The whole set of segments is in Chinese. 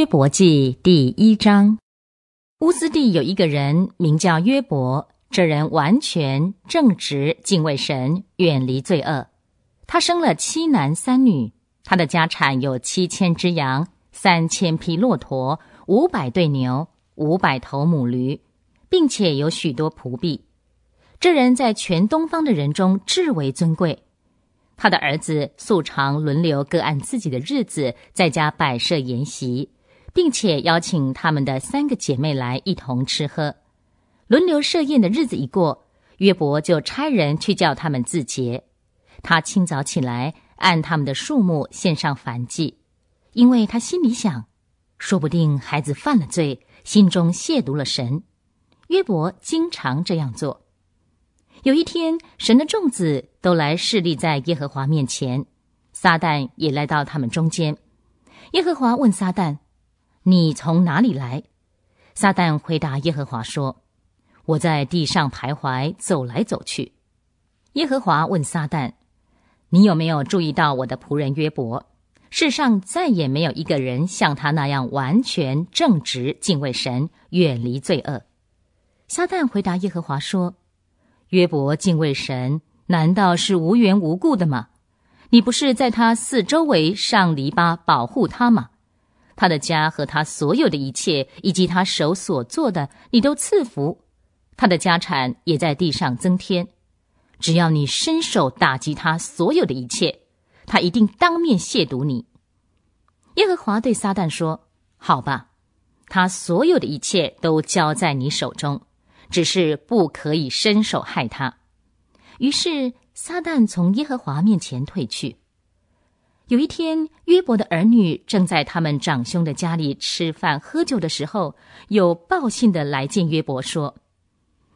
约伯记第一章：乌斯地有一个人名叫约伯，这人完全正直，敬畏神，远离罪恶。他生了七男三女，他的家产有七千只羊，三千匹骆驼，五百对牛，五百头母驴，并且有许多仆婢。这人在全东方的人中至为尊贵。他的儿子素常轮流各按自己的日子，在家摆设筵席。并且邀请她们的三个姐妹来一同吃喝，轮流设宴的日子一过，约伯就差人去叫他们自洁。他清早起来，按他们的数目献上燔祭，因为他心里想，说不定孩子犯了罪，心中亵渎了神。约伯经常这样做。有一天，神的众子都来侍立在耶和华面前，撒旦也来到他们中间。耶和华问撒旦：“你从哪里来？撒旦回答耶和华说：“我在地上徘徊，走来走去。”耶和华问撒旦：“你有没有注意到我的仆人约伯？世上再也没有一个人像他那样完全正直，敬畏神，远离罪恶。”撒旦回答耶和华说：“约伯敬畏神，难道是无缘无故的吗？你不是在他四周围上篱笆保护他吗？”他的家和他所有的一切，以及他手所做的，你都赐福；他的家产也在地上增添。只要你伸手打击他所有的一切，他一定当面亵渎你。耶和华对撒旦说：“好吧，他所有的一切都交在你手中，只是不可以伸手害他。”于是撒旦从耶和华面前退去。有一天，约伯的儿女正在他们长兄的家里吃饭喝酒的时候，有报信的来见约伯说：“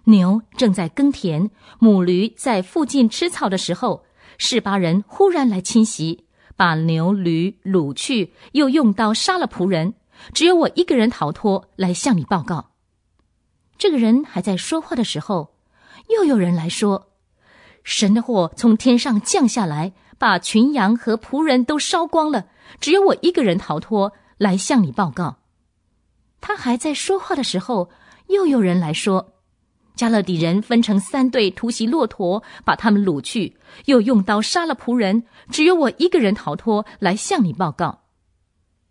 牛正在耕田，母驴在附近吃草的时候，示巴人忽然来侵袭，把牛驴掳去，又用刀杀了仆人，只有我一个人逃脱，来向你报告。”这个人还在说话的时候，又有人来说：“神的祸从天上降下来。”把群羊和仆人都烧光了，只有我一个人逃脱来向你报告。他还在说话的时候，又有人来说：加勒底人分成三队突袭骆驼，把他们掳去，又用刀杀了仆人，只有我一个人逃脱来向你报告。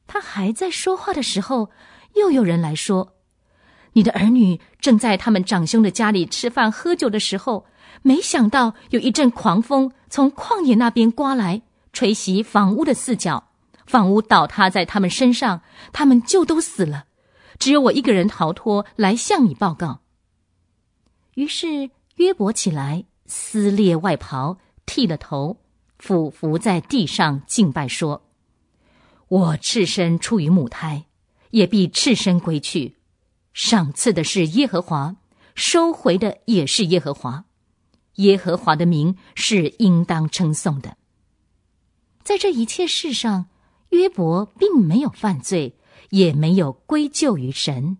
他还在说话的时候，又有人来说。你的儿女正在他们长兄的家里吃饭喝酒的时候，没想到有一阵狂风从旷野那边刮来，吹袭房屋的四角，房屋倒塌在他们身上，他们就都死了，只有我一个人逃脱来向你报告。于是约伯起来，撕裂外袍，剃了头，俯伏在地上敬拜说：“我赤身出于母胎，也必赤身归去。”赏赐的是耶和华，收回的也是耶和华。耶和华的名是应当称颂的。在这一切事上，约伯并没有犯罪，也没有归咎于神。